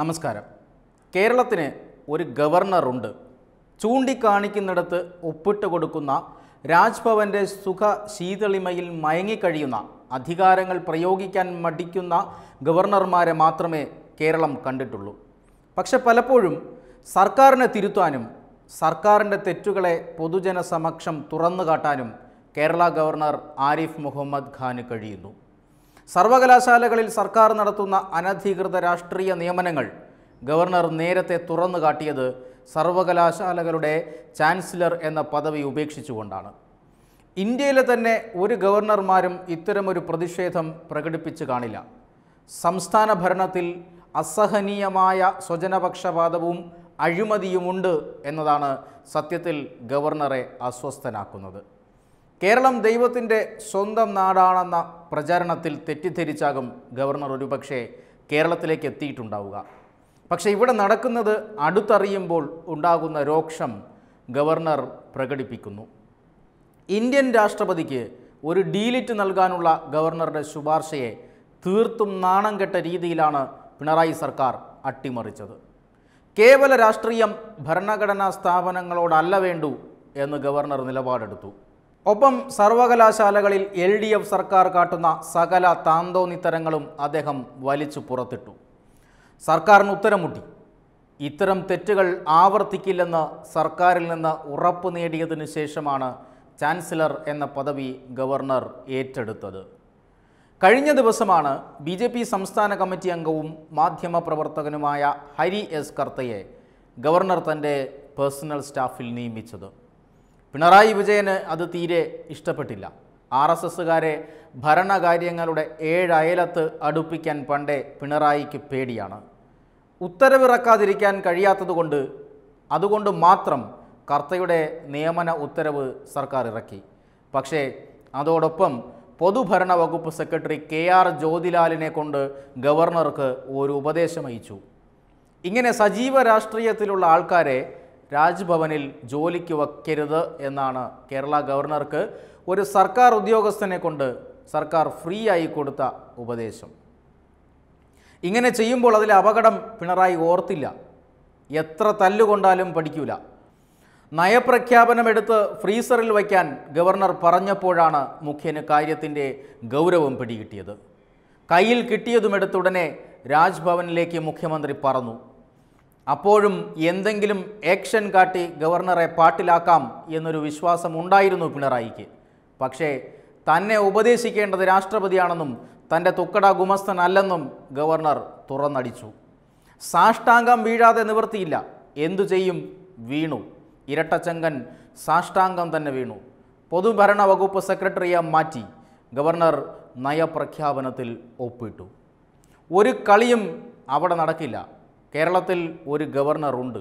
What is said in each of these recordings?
നമസ്കാരം കേരളത്തിന് ഒരു ഗവർണറുണ്ട് ചൂണ്ടിക്കാണിക്കുന്നിടത്ത് ഒപ്പിട്ട് കൊടുക്കുന്ന രാജ്ഭവൻ്റെ സുഖ ശീതളിമയിൽ മയങ്ങിക്കഴിയുന്ന അധികാരങ്ങൾ പ്രയോഗിക്കാൻ മടിക്കുന്ന ഗവർണർമാരെ മാത്രമേ കേരളം കണ്ടിട്ടുള്ളൂ പക്ഷെ പലപ്പോഴും സർക്കാരിനെ തിരുത്താനും സർക്കാരിൻ്റെ തെറ്റുകളെ പൊതുജന സമക്ഷം തുറന്നു കാട്ടാനും കേരള ഗവർണർ ആരിഫ് മുഹമ്മദ് ഖാന് കഴിയുന്നു സർവകലാശാലകളിൽ സർക്കാർ നടത്തുന്ന അനധികൃത രാഷ്ട്രീയ നിയമനങ്ങൾ ഗവർണർ നേരത്തെ തുറന്നു കാട്ടിയത് സർവകലാശാലകളുടെ ചാൻസലർ എന്ന പദവി ഉപേക്ഷിച്ചുകൊണ്ടാണ് ഇന്ത്യയിലെ തന്നെ ഒരു ഗവർണർമാരും ഇത്തരമൊരു പ്രതിഷേധം പ്രകടിപ്പിച്ചു കാണില്ല സംസ്ഥാന ഭരണത്തിൽ അസഹനീയമായ സ്വജനപക്ഷപാതവും അഴിമതിയുമുണ്ട് എന്നതാണ് സത്യത്തിൽ ഗവർണറെ അസ്വസ്ഥനാക്കുന്നത് കേരളം ദൈവത്തിൻ്റെ സ്വന്തം നാടാണെന്ന പ്രചാരണത്തിൽ തെറ്റിദ്ധരിച്ചാകും ഗവർണർ ഒരുപക്ഷെ കേരളത്തിലേക്ക് എത്തിയിട്ടുണ്ടാവുക പക്ഷേ ഇവിടെ നടക്കുന്നത് അടുത്തറിയുമ്പോൾ ഉണ്ടാകുന്ന രോക്ഷം ഗവർണർ പ്രകടിപ്പിക്കുന്നു ഇന്ത്യൻ രാഷ്ട്രപതിക്ക് ഒരു ഡീലിറ്റ് നൽകാനുള്ള ഗവർണറുടെ ശുപാർശയെ തീർത്തും നാണം കെട്ട രീതിയിലാണ് പിണറായി സർക്കാർ അട്ടിമറിച്ചത് കേവല രാഷ്ട്രീയം ഭരണഘടനാ സ്ഥാപനങ്ങളോടല്ല വേണ്ടു എന്ന് ഗവർണർ നിലപാടെടുത്തു ഒപ്പം സർവകലാശാലകളിൽ എൽ ഡി എഫ് സർക്കാർ കാട്ടുന്ന സകല താന്തോനിത്തരങ്ങളും അദ്ദേഹം വലിച്ചു പുറത്തിട്ടു സർക്കാരിന് ഉത്തരമുട്ടി ഇത്തരം തെറ്റുകൾ ആവർത്തിക്കില്ലെന്ന് സർക്കാരിൽ നിന്ന് ഉറപ്പ് നേടിയതിനു ശേഷമാണ് ചാൻസലർ എന്ന പദവി ഗവർണർ ഏറ്റെടുത്തത് കഴിഞ്ഞ ദിവസമാണ് ബി ജെ പി സംസ്ഥാന കമ്മിറ്റി അംഗവും മാധ്യമപ്രവർത്തകനുമായ ഹരി എസ് കർത്തയെ ഗവർണർ തൻ്റെ പേഴ്സണൽ സ്റ്റാഫിൽ നിയമിച്ചത് പിണറായി വിജയന് അത് തീരെ ഇഷ്ടപ്പെട്ടില്ല ആർ എസ് എസ്സുകാരെ ഭരണകാര്യങ്ങളുടെ ഏഴയലത്ത് അടുപ്പിക്കാൻ പണ്ടേ പിണറായിക്ക് പേടിയാണ് ഉത്തരവിറക്കാതിരിക്കാൻ കഴിയാത്തതുകൊണ്ട് അതുകൊണ്ട് മാത്രം കർത്തയുടെ നിയമന ഉത്തരവ് സർക്കാർ ഇറക്കി പക്ഷേ അതോടൊപ്പം പൊതുഭരണ വകുപ്പ് സെക്രട്ടറി കെ ആർ ജ്യോതിലാലിനെ കൊണ്ട് ഗവർണർക്ക് ഒരു ഉപദേശം അയച്ചു ഇങ്ങനെ സജീവ രാഷ്ട്രീയത്തിലുള്ള ആൾക്കാരെ രാജ്ഭവനിൽ ജോലിക്ക് വയ്ക്കരുത് എന്നാണ് കേരള ഗവർണർക്ക് ഒരു സർക്കാർ ഉദ്യോഗസ്ഥനെ കൊണ്ട് സർക്കാർ ഫ്രീ ആയി കൊടുത്ത ഉപദേശം ഇങ്ങനെ ചെയ്യുമ്പോൾ അതിലെ അപകടം പിണറായി ഓർത്തില്ല എത്ര തല്ലുകൊണ്ടാലും പഠിക്കൂല നയപ്രഖ്യാപനമെടുത്ത് ഫ്രീസറിൽ വയ്ക്കാൻ ഗവർണർ പറഞ്ഞപ്പോഴാണ് മുഖ്യന് കാര്യത്തിൻ്റെ ഗൗരവം പിടികിട്ടിയത് കയ്യിൽ കിട്ടിയതുമെടുത്തുടനെ രാജ്ഭവനിലേക്ക് മുഖ്യമന്ത്രി പറഞ്ഞു അപ്പോഴും എന്തെങ്കിലും ആക്ഷൻ കാട്ടി ഗവർണറെ പാട്ടിലാക്കാം എന്നൊരു വിശ്വാസം ഉണ്ടായിരുന്നു പിണറായിക്ക് പക്ഷേ തന്നെ ഉപദേശിക്കേണ്ടത് രാഷ്ട്രപതിയാണെന്നും തൻ്റെ തുക്കട ഗുമസ്തനല്ലെന്നും ഗവർണർ തുറന്നടിച്ചു സാഷ്ടാംഗം വീഴാതെ നിവർത്തിയില്ല എന്തു ചെയ്യും വീണു ഇരട്ടച്ചങ്കൻ സാഷ്ടാംഗം തന്നെ വീണു പൊതുഭരണ വകുപ്പ് സെക്രട്ടറിയെ മാറ്റി ഗവർണർ നയപ്രഖ്യാപനത്തിൽ ഒപ്പിട്ടു ഒരു കളിയും അവിടെ നടക്കില്ല കേരളത്തിൽ ഒരു ഗവർണറുണ്ട്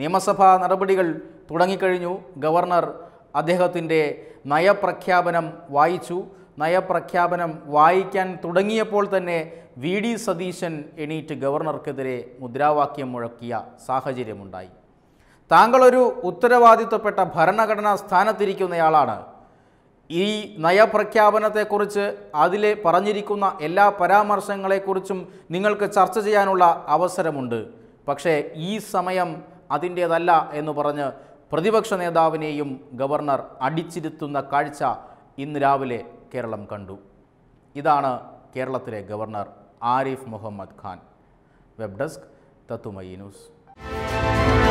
നിയമസഭാ നടപടികൾ തുടങ്ങിക്കഴിഞ്ഞു ഗവർണർ അദ്ദേഹത്തിൻ്റെ നയപ്രഖ്യാപനം വായിച്ചു നയപ്രഖ്യാപനം വായിക്കാൻ തുടങ്ങിയപ്പോൾ തന്നെ വി ഡി സതീശൻ എണീറ്റ് ഗവർണർക്കെതിരെ മുദ്രാവാക്യം മുഴക്കിയ സാഹചര്യമുണ്ടായി താങ്കളൊരു ഉത്തരവാദിത്വപ്പെട്ട ഭരണഘടനാ സ്ഥാനത്തിരിക്കുന്നയാളാണ് ഈ നയപ്രഖ്യാപനത്തെക്കുറിച്ച് അതിലെ പറഞ്ഞിരിക്കുന്ന എല്ലാ പരാമർശങ്ങളെക്കുറിച്ചും നിങ്ങൾക്ക് ചർച്ച ചെയ്യാനുള്ള അവസരമുണ്ട് പക്ഷേ ഈ സമയം അതിൻ്റേതല്ല എന്ന് പറഞ്ഞ് പ്രതിപക്ഷ നേതാവിനെയും ഗവർണർ അടിച്ചിരുത്തുന്ന കാഴ്ച ഇന്ന് രാവിലെ കേരളം കണ്ടു ഇതാണ് കേരളത്തിലെ governor Arif Muhammad Khan web desk തത്തുമയി ന്യൂസ്